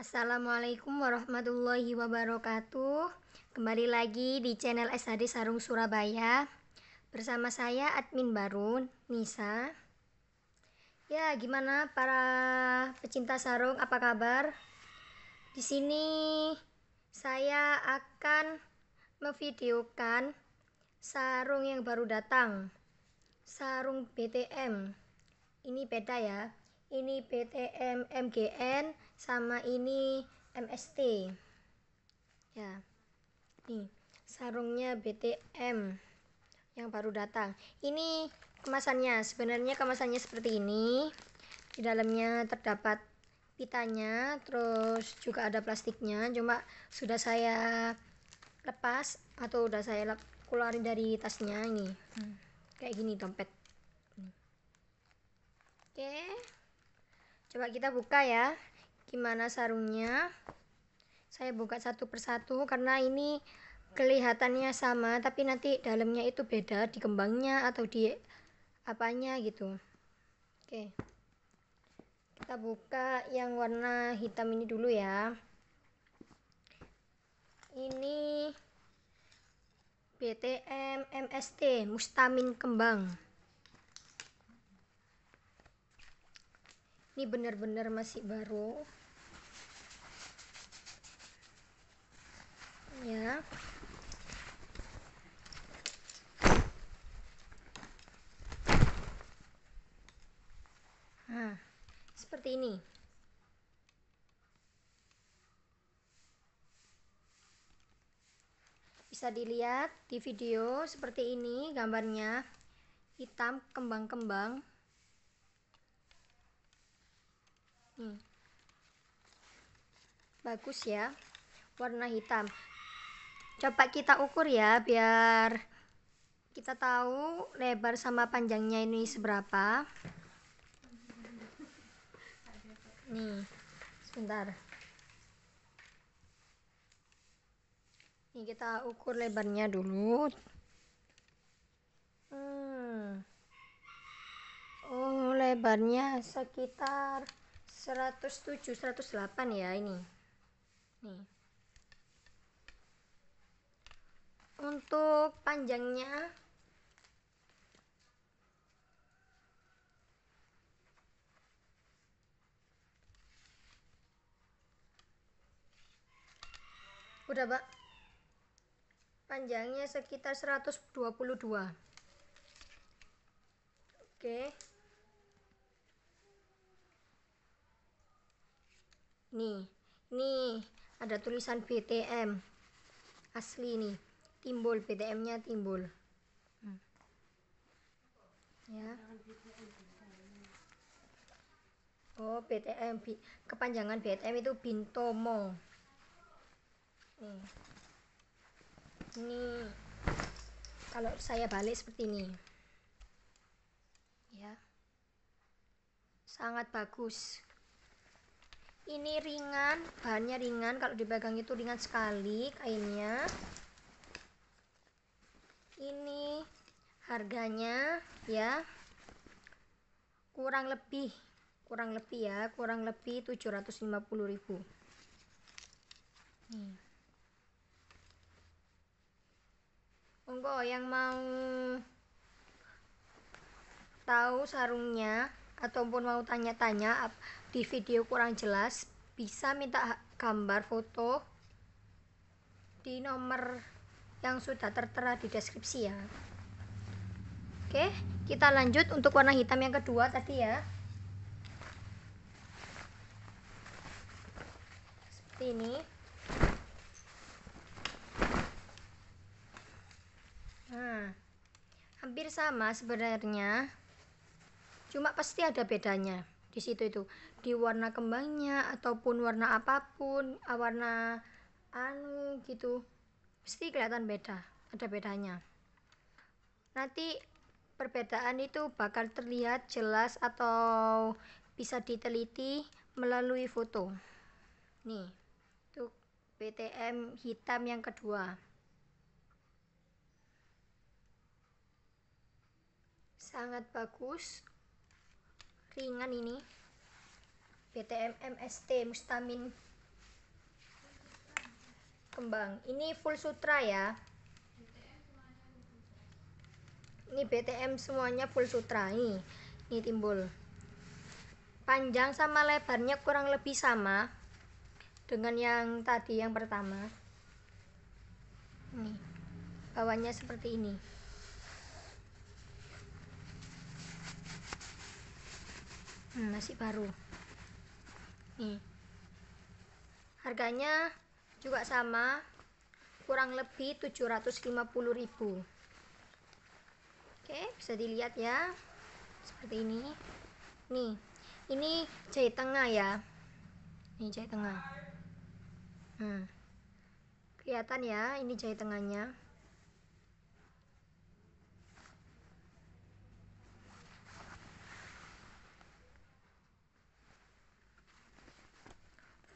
Assalamualaikum warahmatullahi wabarakatuh. Kembali lagi di channel SHD Sarung Surabaya. Bersama saya admin baru Nisa. Ya, gimana para pecinta sarung? Apa kabar? Di sini saya akan memvideokan sarung yang baru datang. Sarung BTM. Ini beda ya, ini PTM MGN sama ini MST ya nih sarungnya BTM yang baru datang ini kemasannya sebenarnya kemasannya seperti ini di dalamnya terdapat pitanya terus juga ada plastiknya cuma sudah saya lepas atau sudah saya keluarin dari tasnya ini hmm. kayak gini dompet oke okay. Coba kita buka ya. Gimana sarungnya? Saya buka satu persatu karena ini kelihatannya sama tapi nanti dalamnya itu beda di kembangnya atau di apanya gitu. Oke. Kita buka yang warna hitam ini dulu ya. Ini BTM MST Mustamin Kembang. ini benar-benar masih baru ya nah seperti ini bisa dilihat di video seperti ini gambarnya hitam kembang-kembang Hmm. Bagus ya, warna hitam. Coba kita ukur ya, biar kita tahu lebar sama panjangnya ini seberapa. Nih, sebentar. Nih kita ukur lebarnya dulu. Hmm. Oh, lebarnya sekitar 107 108 ya ini nih untuk panjangnya udah pak panjangnya sekitar 122 oke okay. nih nih ada tulisan BTM asli nih timbul BTM nya timbul hmm. ya Oh BTM kepanjangan BTM itu Bintomo nih kalau saya balik seperti ini ya sangat bagus ini ringan bahannya ringan kalau dipegang itu ringan sekali kainnya ini harganya ya kurang lebih kurang lebih ya kurang lebih 750.000 ribu. Monggo yang mau tahu sarungnya ataupun mau tanya-tanya di video kurang jelas bisa minta gambar foto di nomor yang sudah tertera di deskripsi ya oke kita lanjut untuk warna hitam yang kedua tadi ya seperti ini nah, hampir sama sebenarnya cuma pasti ada bedanya di situ itu di warna kembangnya ataupun warna apapun ah, warna anu gitu pasti kelihatan beda ada bedanya nanti perbedaan itu bakal terlihat jelas atau bisa diteliti melalui foto nih itu PTM hitam yang kedua sangat bagus settingan ini BTM MST Mustamin kembang ini full sutra ya ini BTM semuanya full sutra ini ini timbul panjang sama lebarnya kurang lebih sama dengan yang tadi yang pertama ini bawahnya seperti ini hmm, masih baru nih harganya juga sama kurang lebih 750.000 oke bisa dilihat ya seperti ini nih ini jahit tengah ya ini jahit tengah hmm. kelihatan ya ini jahit tengahnya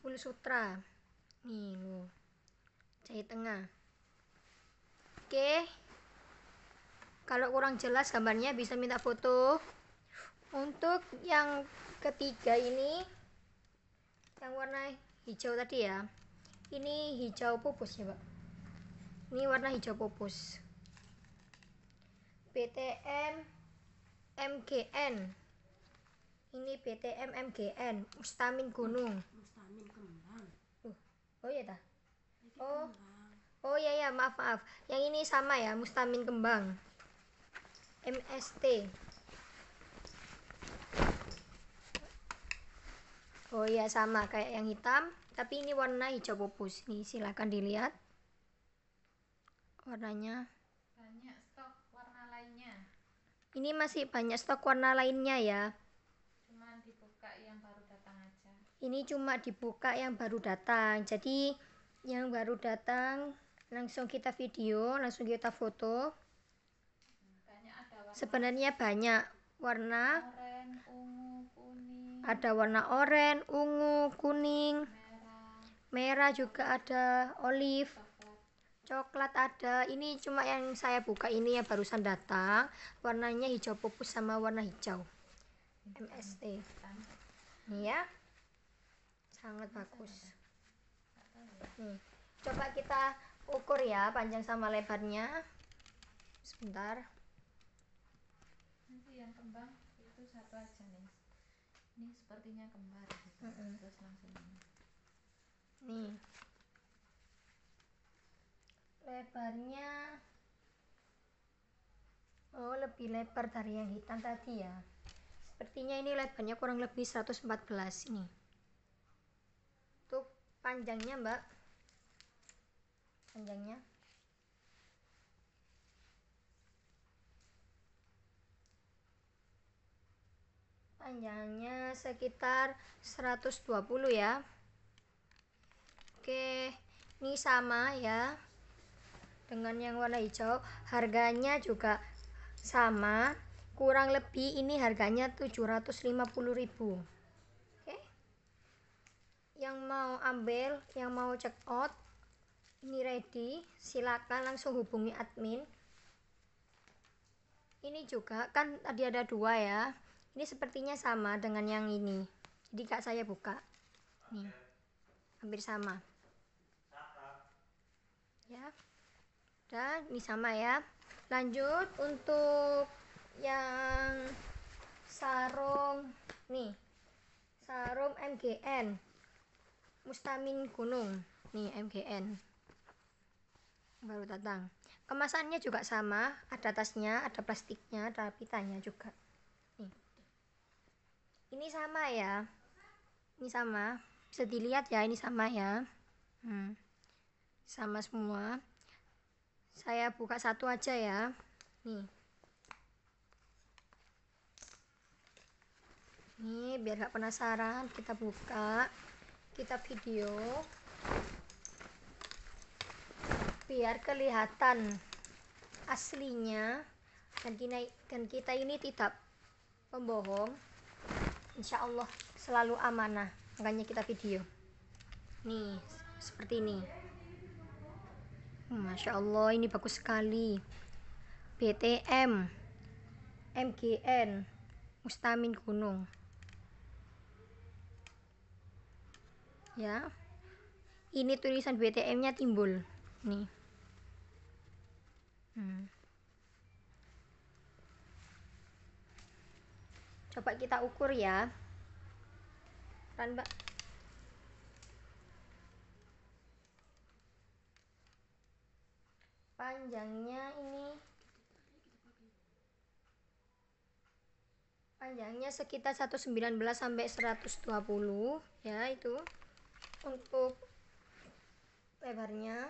10 sutra nih lo jahit tengah oke kalau kurang jelas gambarnya bisa minta foto untuk yang ketiga ini yang warna hijau tadi ya ini hijau pupus ya pak ini warna hijau pupus BTM MGN ini BTM MGN Ustamin Gunung Amin uh, oh iya oh. kembang. oh iya dah. Oh. Oh iya ya, maaf maaf. Yang ini sama ya, mustamin kembang. MST. Oh iya sama kayak yang hitam, tapi ini warna hijau pupus. Nih silahkan dilihat warnanya. Banyak stok warna lainnya. Ini masih banyak stok warna lainnya ya ini cuma dibuka yang baru datang jadi yang baru datang langsung kita video langsung kita foto sebenarnya banyak warna ada warna oranye ungu kuning merah, juga ada olive coklat. coklat ada ini cuma yang saya buka ini yang barusan datang warnanya hijau pupus sama warna hijau MST ini ya sangat bagus nih coba kita ukur ya panjang sama lebarnya sebentar nanti yang kembang itu satu aja nih ini sepertinya kembar gitu. -hmm. terus langsung nih lebarnya oh lebih lebar dari yang hitam tadi ya sepertinya ini lebarnya kurang lebih 114 ini panjangnya mbak panjangnya panjangnya sekitar 120 ya oke ini sama ya dengan yang warna hijau harganya juga sama kurang lebih ini harganya 750 ribu yang mau ambil yang mau check out ini ready silakan langsung hubungi admin ini juga kan tadi ada dua ya ini sepertinya sama dengan yang ini jadi kak saya buka nih hampir sama ya dan ini sama ya lanjut untuk yang sarung nih sarung MGN Mustamin Gunung nih MGN baru datang kemasannya juga sama ada tasnya ada plastiknya ada pitanya juga nih ini sama ya ini sama bisa dilihat ya ini sama ya hmm. sama semua saya buka satu aja ya nih ini biar gak penasaran kita buka kita video biar kelihatan aslinya dan kita, dan kita ini tidak pembohong insya Allah selalu amanah makanya kita video nih seperti ini Masya Allah ini bagus sekali BTM MGN Mustamin Gunung ya ini tulisan BTM nya timbul nih hmm. coba kita ukur ya kan mbak panjangnya ini panjangnya sekitar 119 sampai 120 ya itu untuk lebarnya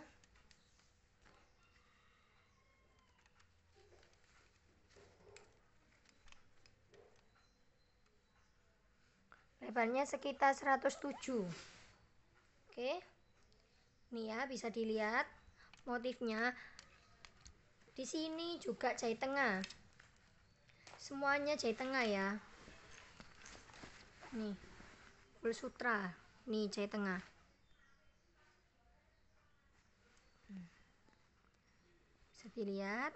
lebarnya sekitar 107 oke ini ya bisa dilihat motifnya di sini juga jahit tengah semuanya jahit tengah ya nih full sutra nih C tengah bisa dilihat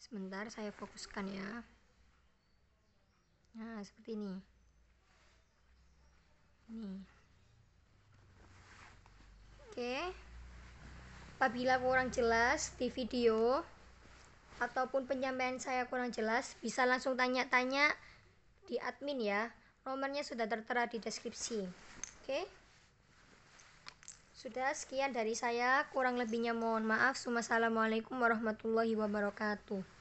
sebentar saya fokuskan ya nah seperti ini ini oke apabila kurang jelas di video ataupun penyampaian saya kurang jelas bisa langsung tanya-tanya di admin ya Nomornya sudah tertera di deskripsi. Oke. Sudah sekian dari saya, kurang lebihnya mohon maaf. Assalamualaikum warahmatullahi wabarakatuh.